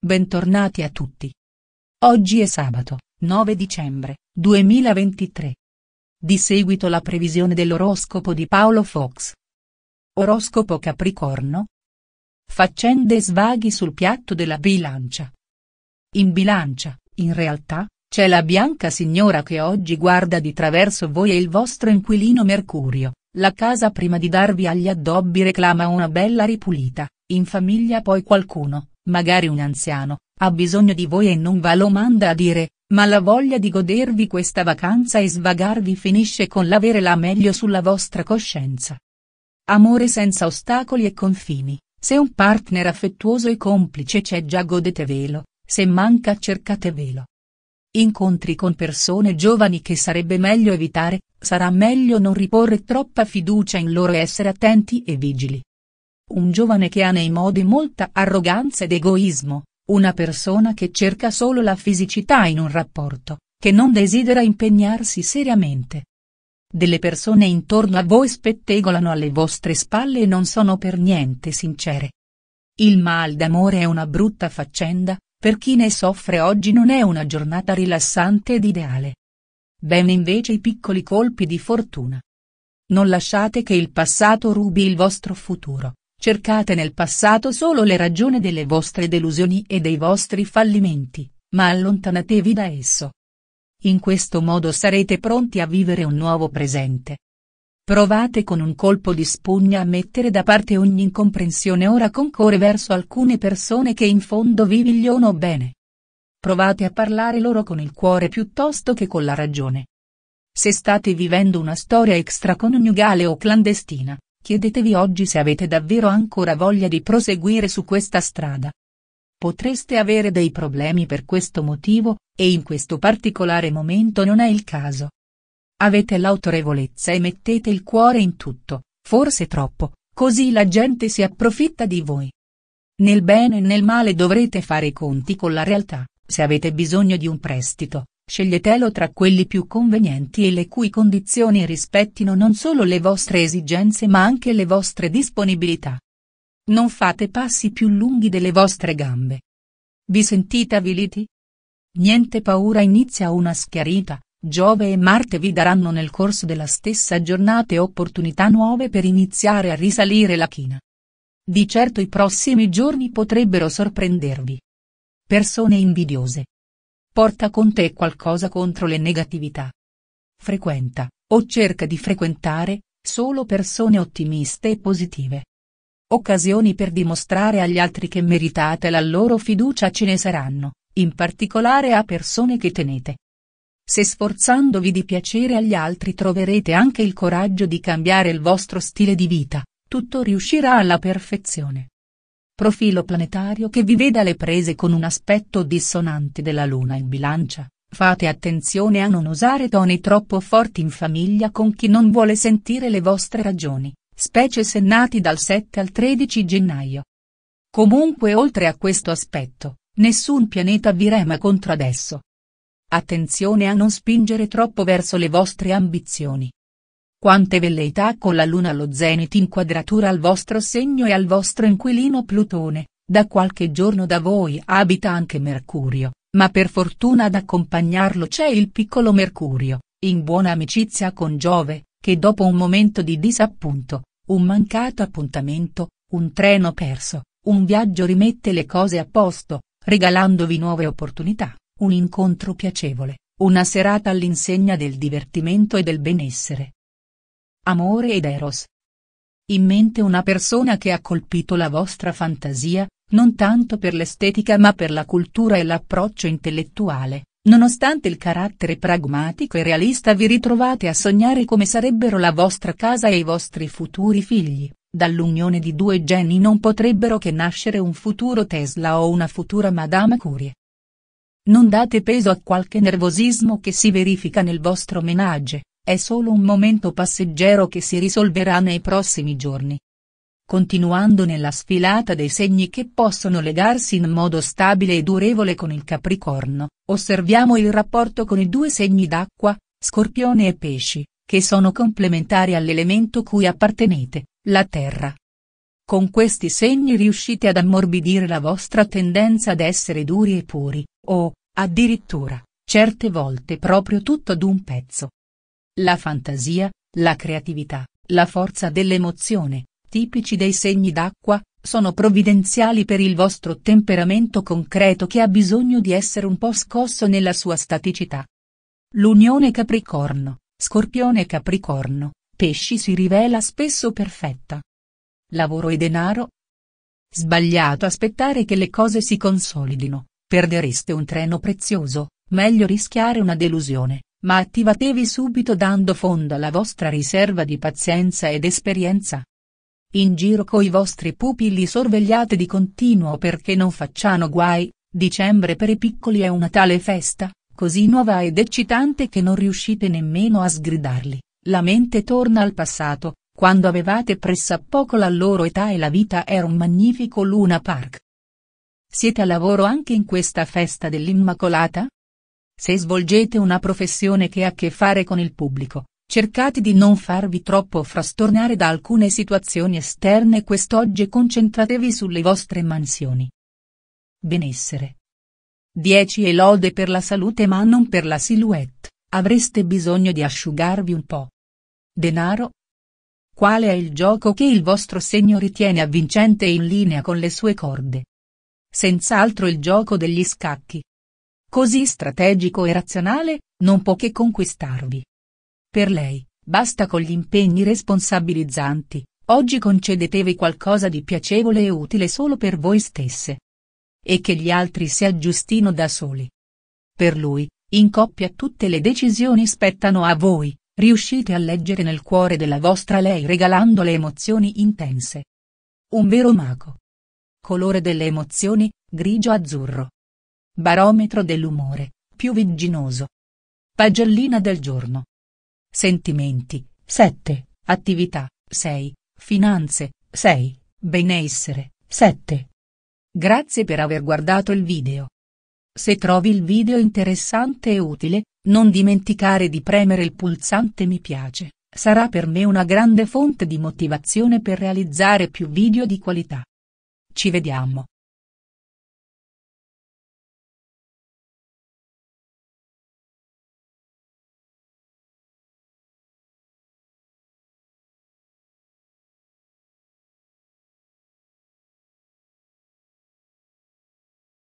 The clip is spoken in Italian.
Bentornati a tutti. Oggi è sabato, 9 dicembre 2023. Di seguito la previsione dell'oroscopo di Paolo Fox. Oroscopo Capricorno. Faccende e svaghi sul piatto della bilancia. In bilancia, in realtà, c'è la bianca signora che oggi guarda di traverso voi e il vostro inquilino Mercurio, la casa prima di darvi agli addobbi reclama una bella ripulita, in famiglia poi qualcuno, Magari un anziano, ha bisogno di voi e non va lo manda a dire, ma la voglia di godervi questa vacanza e svagarvi finisce con l'avere la meglio sulla vostra coscienza. Amore senza ostacoli e confini, se un partner affettuoso e complice c'è già godetevelo, se manca cercatevelo. Incontri con persone giovani che sarebbe meglio evitare, sarà meglio non riporre troppa fiducia in loro e essere attenti e vigili un giovane che ha nei modi molta arroganza ed egoismo, una persona che cerca solo la fisicità in un rapporto, che non desidera impegnarsi seriamente. Delle persone intorno a voi spettegolano alle vostre spalle e non sono per niente sincere. Il mal d'amore è una brutta faccenda, per chi ne soffre oggi non è una giornata rilassante ed ideale. Ben invece i piccoli colpi di fortuna. Non lasciate che il passato rubi il vostro futuro, Cercate nel passato solo le ragioni delle vostre delusioni e dei vostri fallimenti, ma allontanatevi da esso. In questo modo sarete pronti a vivere un nuovo presente. Provate con un colpo di spugna a mettere da parte ogni incomprensione ora con concorre verso alcune persone che in fondo vi vigliono bene. Provate a parlare loro con il cuore piuttosto che con la ragione. Se state vivendo una storia extraconiugale o clandestina, Chiedetevi oggi se avete davvero ancora voglia di proseguire su questa strada. Potreste avere dei problemi per questo motivo, e in questo particolare momento non è il caso. Avete l'autorevolezza e mettete il cuore in tutto, forse troppo, così la gente si approfitta di voi. Nel bene e nel male dovrete fare i conti con la realtà, se avete bisogno di un prestito, Sceglietelo tra quelli più convenienti e le cui condizioni rispettino non solo le vostre esigenze ma anche le vostre disponibilità. Non fate passi più lunghi delle vostre gambe. Vi sentite avviliti? Niente paura inizia una schiarita, Giove e Marte vi daranno nel corso della stessa giornata opportunità nuove per iniziare a risalire la china. Di certo i prossimi giorni potrebbero sorprendervi. Persone invidiose Porta con te qualcosa contro le negatività. Frequenta, o cerca di frequentare, solo persone ottimiste e positive. Occasioni per dimostrare agli altri che meritate la loro fiducia ce ne saranno, in particolare a persone che tenete. Se sforzandovi di piacere agli altri troverete anche il coraggio di cambiare il vostro stile di vita, tutto riuscirà alla perfezione. Profilo planetario che vi veda le prese con un aspetto dissonante della Luna in bilancia, fate attenzione a non usare toni troppo forti in famiglia con chi non vuole sentire le vostre ragioni, specie se nati dal 7 al 13 gennaio. Comunque oltre a questo aspetto, nessun pianeta vi rema contro adesso. Attenzione a non spingere troppo verso le vostre ambizioni, quante velleità con la Luna allo zenit inquadratura al vostro segno e al vostro inquilino Plutone, da qualche giorno da voi abita anche Mercurio, ma per fortuna ad accompagnarlo c'è il piccolo Mercurio, in buona amicizia con Giove, che dopo un momento di disappunto, un mancato appuntamento, un treno perso, un viaggio rimette le cose a posto, regalandovi nuove opportunità, un incontro piacevole, una serata all'insegna del divertimento e del benessere amore ed eros. In mente una persona che ha colpito la vostra fantasia, non tanto per l'estetica ma per la cultura e l'approccio intellettuale, nonostante il carattere pragmatico e realista vi ritrovate a sognare come sarebbero la vostra casa e i vostri futuri figli. Dall'unione di due geni non potrebbero che nascere un futuro Tesla o una futura Madame Curie. Non date peso a qualche nervosismo che si verifica nel vostro menage, è solo un momento passeggero che si risolverà nei prossimi giorni. Continuando nella sfilata dei segni che possono legarsi in modo stabile e durevole con il Capricorno, osserviamo il rapporto con i due segni d'acqua, Scorpione e Pesci, che sono complementari all'elemento cui appartenete, la Terra. Con questi segni riuscite ad ammorbidire la vostra tendenza ad essere duri e puri, o, addirittura, certe volte proprio tutto ad un pezzo la fantasia, la creatività, la forza dell'emozione, tipici dei segni d'acqua, sono provvidenziali per il vostro temperamento concreto che ha bisogno di essere un po' scosso nella sua staticità. L'unione Capricorno, Scorpione Capricorno, Pesci si rivela spesso perfetta. Lavoro e denaro? Sbagliato aspettare che le cose si consolidino, perdereste un treno prezioso, meglio rischiare una delusione. Ma attivatevi subito dando fondo alla vostra riserva di pazienza ed esperienza. In giro coi vostri pupilli sorvegliate di continuo perché non facciano guai, dicembre per i piccoli è una tale festa, così nuova ed eccitante che non riuscite nemmeno a sgridarli, la mente torna al passato, quando avevate pressappoco la loro età e la vita era un magnifico Luna Park. Siete a lavoro anche in questa festa dell'Immacolata? Se svolgete una professione che ha a che fare con il pubblico, cercate di non farvi troppo frastornare da alcune situazioni esterne quest'oggi e concentratevi sulle vostre mansioni. Benessere. 10 e lode per la salute ma non per la silhouette, avreste bisogno di asciugarvi un po'. Denaro? Qual è il gioco che il vostro segno ritiene avvincente e in linea con le sue corde? Senz'altro il gioco degli scacchi, così strategico e razionale, non può che conquistarvi. Per lei, basta con gli impegni responsabilizzanti, oggi concedetevi qualcosa di piacevole e utile solo per voi stesse. E che gli altri si aggiustino da soli. Per lui, in coppia tutte le decisioni spettano a voi, riuscite a leggere nel cuore della vostra lei regalando le emozioni intense. Un vero mago. Colore delle emozioni, grigio-azzurro. Barometro dell'umore, più vigginoso. Pagellina del giorno. Sentimenti, 7, attività, 6, finanze, 6, benessere, 7. Grazie per aver guardato il video. Se trovi il video interessante e utile, non dimenticare di premere il pulsante mi piace, sarà per me una grande fonte di motivazione per realizzare più video di qualità. Ci vediamo.